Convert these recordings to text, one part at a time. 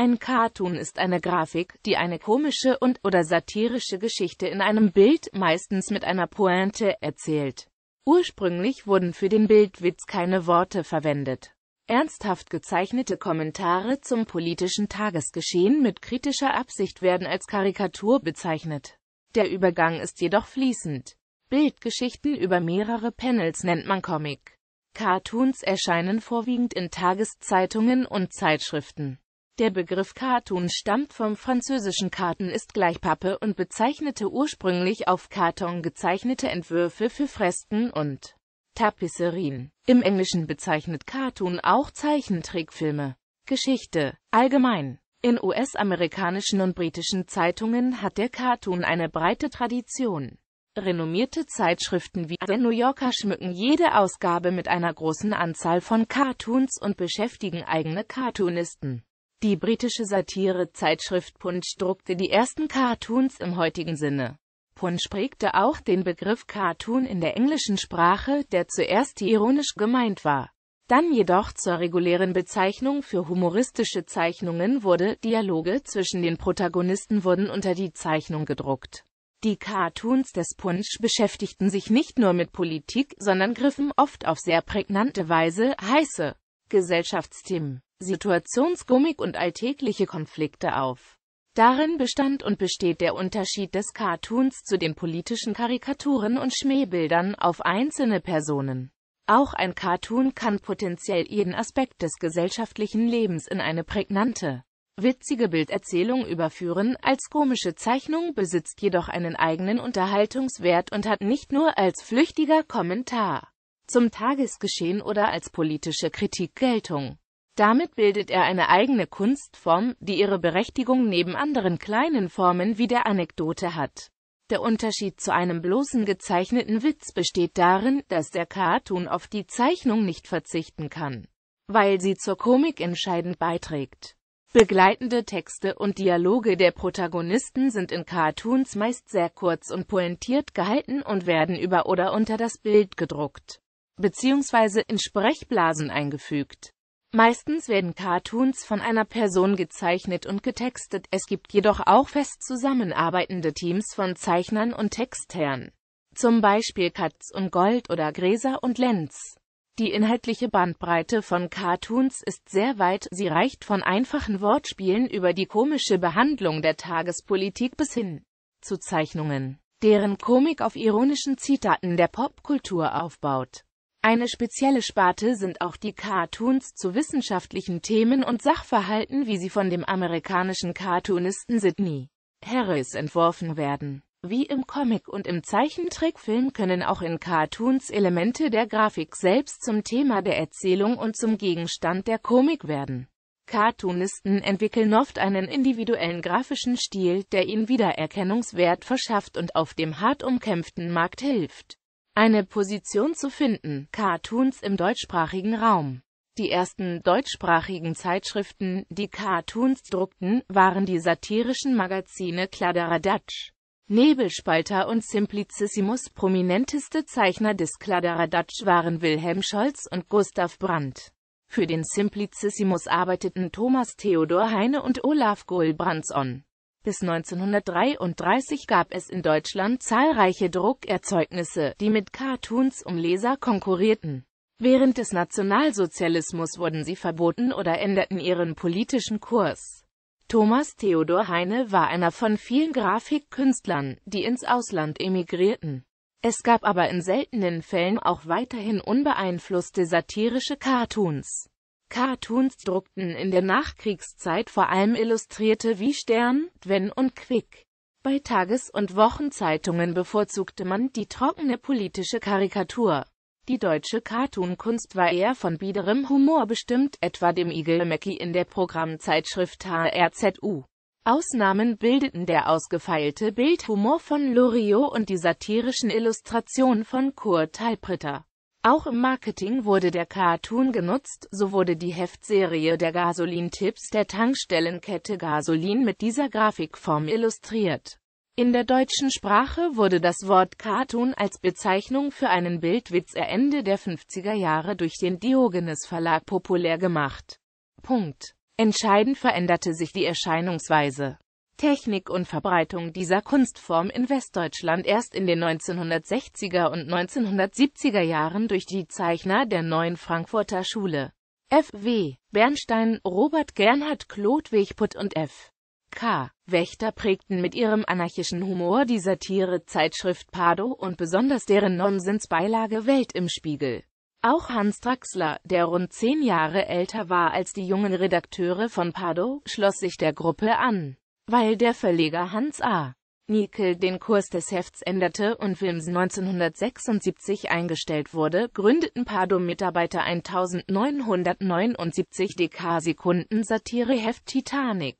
Ein Cartoon ist eine Grafik, die eine komische und oder satirische Geschichte in einem Bild, meistens mit einer Pointe, erzählt. Ursprünglich wurden für den Bildwitz keine Worte verwendet. Ernsthaft gezeichnete Kommentare zum politischen Tagesgeschehen mit kritischer Absicht werden als Karikatur bezeichnet. Der Übergang ist jedoch fließend. Bildgeschichten über mehrere Panels nennt man Comic. Cartoons erscheinen vorwiegend in Tageszeitungen und Zeitschriften. Der Begriff Cartoon stammt vom französischen Karten ist gleich Pappe und bezeichnete ursprünglich auf Karton gezeichnete Entwürfe für Fresken und Tapisserien. Im Englischen bezeichnet Cartoon auch Zeichentrickfilme. Geschichte allgemein. In US-amerikanischen und britischen Zeitungen hat der Cartoon eine breite Tradition. Renommierte Zeitschriften wie The New Yorker schmücken jede Ausgabe mit einer großen Anzahl von Cartoons und beschäftigen eigene Cartoonisten. Die britische Satirezeitschrift Punch druckte die ersten Cartoons im heutigen Sinne. Punch prägte auch den Begriff Cartoon in der englischen Sprache, der zuerst ironisch gemeint war, dann jedoch zur regulären Bezeichnung für humoristische Zeichnungen wurde. Dialoge zwischen den Protagonisten wurden unter die Zeichnung gedruckt. Die Cartoons des Punch beschäftigten sich nicht nur mit Politik, sondern griffen oft auf sehr prägnante Weise heiße Gesellschaftsthemen, Situationskomik und alltägliche Konflikte auf. Darin bestand und besteht der Unterschied des Cartoons zu den politischen Karikaturen und Schmähbildern auf einzelne Personen. Auch ein Cartoon kann potenziell jeden Aspekt des gesellschaftlichen Lebens in eine prägnante, witzige Bilderzählung überführen, als komische Zeichnung besitzt jedoch einen eigenen Unterhaltungswert und hat nicht nur als flüchtiger Kommentar zum Tagesgeschehen oder als politische Kritik Geltung. Damit bildet er eine eigene Kunstform, die ihre Berechtigung neben anderen kleinen Formen wie der Anekdote hat. Der Unterschied zu einem bloßen gezeichneten Witz besteht darin, dass der Cartoon auf die Zeichnung nicht verzichten kann, weil sie zur Komik entscheidend beiträgt. Begleitende Texte und Dialoge der Protagonisten sind in Cartoons meist sehr kurz und pointiert gehalten und werden über oder unter das Bild gedruckt bzw. in Sprechblasen eingefügt. Meistens werden Cartoons von einer Person gezeichnet und getextet, es gibt jedoch auch fest zusammenarbeitende Teams von Zeichnern und Textherren, zum Beispiel Katz und Gold oder Gräser und Lenz. Die inhaltliche Bandbreite von Cartoons ist sehr weit, sie reicht von einfachen Wortspielen über die komische Behandlung der Tagespolitik bis hin zu Zeichnungen, deren Komik auf ironischen Zitaten der Popkultur aufbaut. Eine spezielle Sparte sind auch die Cartoons zu wissenschaftlichen Themen und Sachverhalten, wie sie von dem amerikanischen Cartoonisten Sidney Harris entworfen werden. Wie im Comic und im Zeichentrickfilm können auch in Cartoons Elemente der Grafik selbst zum Thema der Erzählung und zum Gegenstand der Komik werden. Cartoonisten entwickeln oft einen individuellen grafischen Stil, der ihnen Wiedererkennungswert verschafft und auf dem hart umkämpften Markt hilft eine Position zu finden. Cartoons im deutschsprachigen Raum Die ersten deutschsprachigen Zeitschriften, die Cartoons druckten, waren die satirischen Magazine Kladderadatsch, Nebelspalter und Simplicissimus. Prominenteste Zeichner des Kladderadatsch waren Wilhelm Scholz und Gustav Brandt. Für den Simplicissimus arbeiteten Thomas Theodor Heine und Olaf Gohl Gulbranson. Bis 1933 gab es in Deutschland zahlreiche Druckerzeugnisse, die mit Cartoons um Leser konkurrierten. Während des Nationalsozialismus wurden sie verboten oder änderten ihren politischen Kurs. Thomas Theodor Heine war einer von vielen Grafikkünstlern, die ins Ausland emigrierten. Es gab aber in seltenen Fällen auch weiterhin unbeeinflusste satirische Cartoons. Cartoons druckten in der Nachkriegszeit vor allem Illustrierte wie Stern, Gwen und Quick. Bei Tages- und Wochenzeitungen bevorzugte man die trockene politische Karikatur. Die deutsche Cartoon-Kunst war eher von biederem Humor bestimmt, etwa dem Igelmecki in der Programmzeitschrift HRZU. Ausnahmen bildeten der ausgefeilte Bildhumor von Loriot und die satirischen Illustrationen von Kurt Halbritter. Auch im Marketing wurde der Cartoon genutzt, so wurde die Heftserie der Gasolintipps der Tankstellenkette Gasolin mit dieser Grafikform illustriert. In der deutschen Sprache wurde das Wort Cartoon als Bezeichnung für einen Bildwitz Ende der 50er Jahre durch den Diogenes Verlag populär gemacht. Punkt. Entscheidend veränderte sich die Erscheinungsweise. Technik und Verbreitung dieser Kunstform in Westdeutschland erst in den 1960er und 1970er Jahren durch die Zeichner der Neuen Frankfurter Schule. F.W. Bernstein, Robert Gernhard Klodwig Putt und F. K. Wächter prägten mit ihrem anarchischen Humor die Satire-Zeitschrift Pardo und besonders deren Nonsensbeilage Welt im Spiegel. Auch Hans Draxler, der rund zehn Jahre älter war als die jungen Redakteure von Pardo, schloss sich der Gruppe an weil der Verleger Hans A. Nikel den Kurs des Hefts änderte und Films 1976 eingestellt wurde, gründeten Pardo-Mitarbeiter 1979 DK-Sekunden-Satire-Heft Titanic,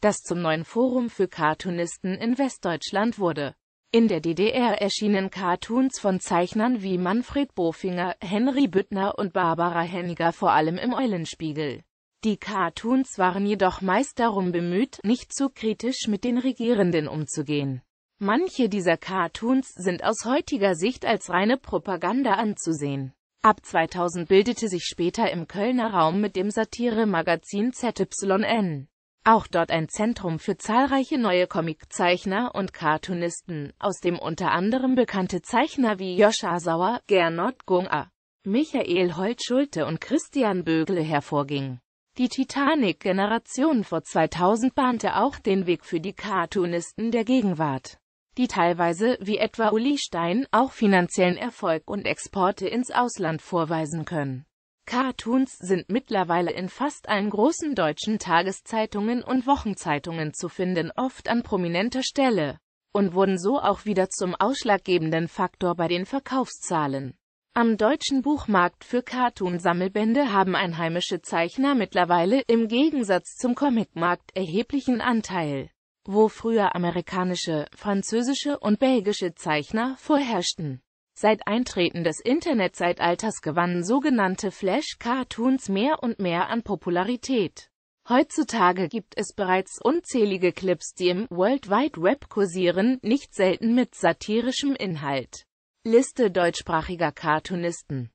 das zum neuen Forum für Cartoonisten in Westdeutschland wurde. In der DDR erschienen Cartoons von Zeichnern wie Manfred Bofinger, Henry Büttner und Barbara Henniger vor allem im Eulenspiegel. Die Cartoons waren jedoch meist darum bemüht, nicht zu kritisch mit den Regierenden umzugehen. Manche dieser Cartoons sind aus heutiger Sicht als reine Propaganda anzusehen. Ab 2000 bildete sich später im Kölner Raum mit dem Satire-Magazin ZYN auch dort ein Zentrum für zahlreiche neue Comiczeichner und Cartoonisten, aus dem unter anderem bekannte Zeichner wie Joscha Sauer, Gernot Gunga, Michael Holt-Schulte und Christian Bögle hervorging. Die Titanic-Generation vor 2000 bahnte auch den Weg für die Cartoonisten der Gegenwart, die teilweise, wie etwa Uli Stein, auch finanziellen Erfolg und Exporte ins Ausland vorweisen können. Cartoons sind mittlerweile in fast allen großen deutschen Tageszeitungen und Wochenzeitungen zu finden, oft an prominenter Stelle, und wurden so auch wieder zum ausschlaggebenden Faktor bei den Verkaufszahlen. Am deutschen Buchmarkt für Cartoon-Sammelbände haben einheimische Zeichner mittlerweile, im Gegensatz zum Comicmarkt, erheblichen Anteil, wo früher amerikanische, französische und belgische Zeichner vorherrschten. Seit Eintreten des Internetzeitalters gewannen sogenannte Flash-Cartoons mehr und mehr an Popularität. Heutzutage gibt es bereits unzählige Clips, die im World Wide Web kursieren, nicht selten mit satirischem Inhalt. Liste deutschsprachiger Cartoonisten